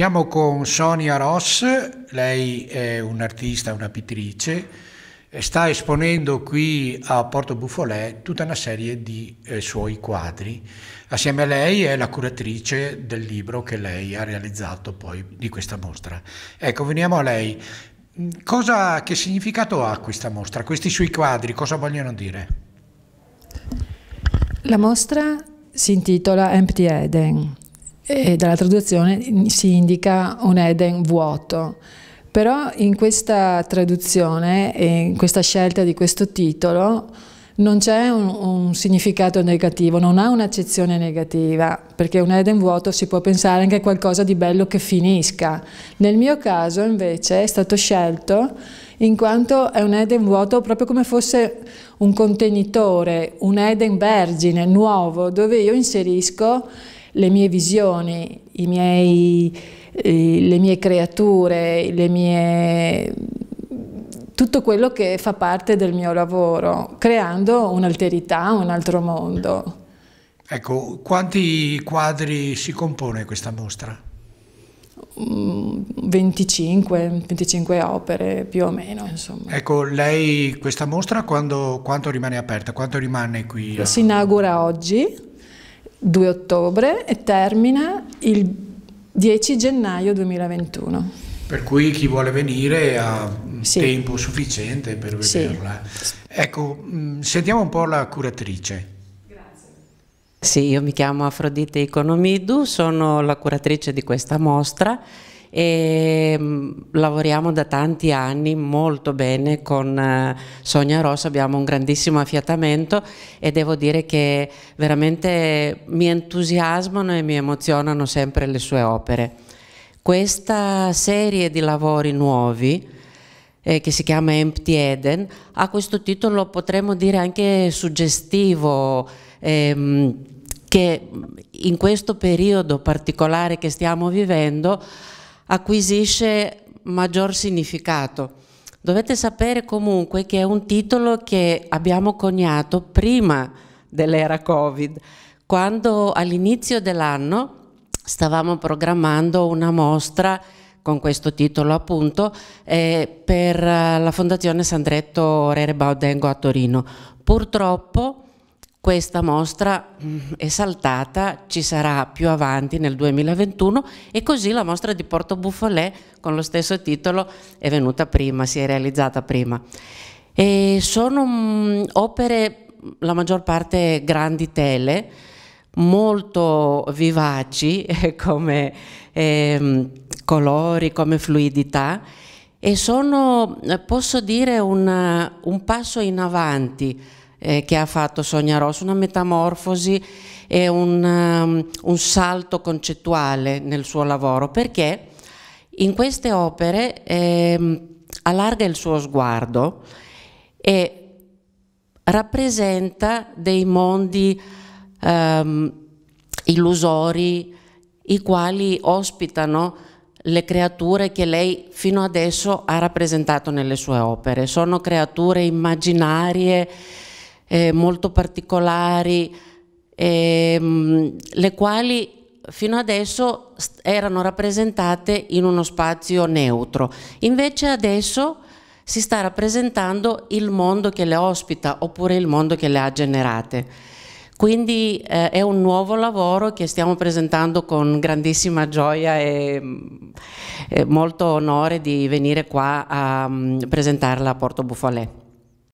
Siamo con Sonia Ross, lei è un'artista, una pittrice, sta esponendo qui a Porto Buffolè tutta una serie di eh, suoi quadri. Assieme a lei è la curatrice del libro che lei ha realizzato poi di questa mostra. Ecco, veniamo a lei. Cosa, che significato ha questa mostra? Questi suoi quadri cosa vogliono dire? La mostra si intitola Empty Eden e dalla traduzione si indica un Eden vuoto. Però in questa traduzione in questa scelta di questo titolo non c'è un, un, significato negativo, non ha un'accezione negativa, perché un Eden vuoto si può pensare anche a qualcosa di bello che finisca. Nel mio caso invece è stato scelto in quanto è un Eden vuoto proprio come fosse un contenitore, un Eden vergine, nuovo, dove io inserisco le mie visioni, miei, eh, le mie creature, le mie, tutto quello che fa parte del mio lavoro, creando un'alterità, un altro mondo. Ecco, quanti quadri si compone questa mostra? 25, mm, 25 opere più o meno. Insomma. Ecco, lei questa mostra quando, quanto rimane aperta? Quanto rimane qui? Si inaugura oggi, 2 ottobre e termina il 10 gennaio 2021. Per cui chi vuole venire ha sì. tempo sufficiente per vederla. Sì. Ecco, mm, sentiamo un po' la curatrice. Sì, io mi chiamo Afrodite Economidu, sono la curatrice di questa mostra e mm, lavoriamo da tanti anni molto bene con eh, Sonia Rossa, abbiamo un grandissimo affiatamento e devo dire che veramente mi entusiasmano e mi emozionano sempre le sue opere. Questa serie di lavori nuovi eh, che si chiama Empty Eden ha questo titolo potremmo dire anche suggestivo ehm, che in questo periodo particolare che stiamo vivendo acquisisce maggior significato. Dovete sapere comunque che è un titolo che abbiamo coniato prima dell'era Covid, quando all'inizio dell'anno stavamo programmando una mostra con questo titolo appunto eh, per la Fondazione Sandretto Rere Baudengo a Torino. Purtroppo questa mostra è mm, saltata, ci sarà più avanti nel 2021 e così la mostra di Porto Buffolè con lo stesso titolo è venuta prima, si è realizzata prima. E sono mm, opere, la maggior parte grandi tele, molto vivaci eh, come eh, colori, come fluidità e sono, eh, posso dire, una, un passo in avanti eh, che ha fatto Sonia Ross, una metamorfosi e un, um, un salto concettuale nel suo lavoro, perché in queste opere eh, allarga il suo sguardo e rappresenta dei mondi um, illusori, i quali ospitano le creature che lei fino adesso ha rappresentato nelle sue opere. Sono creature immaginarie eh, molto particolari, ehm, le quali fino adesso erano rappresentate in uno spazio neutro. Invece adesso si sta rappresentando il mondo che le ospita oppure il mondo che le ha generate. Quindi eh, è un nuovo lavoro che stiamo presentando con grandissima gioia e, mm, e molto onore di venire qua a um, presentarla a Porto Bufalè.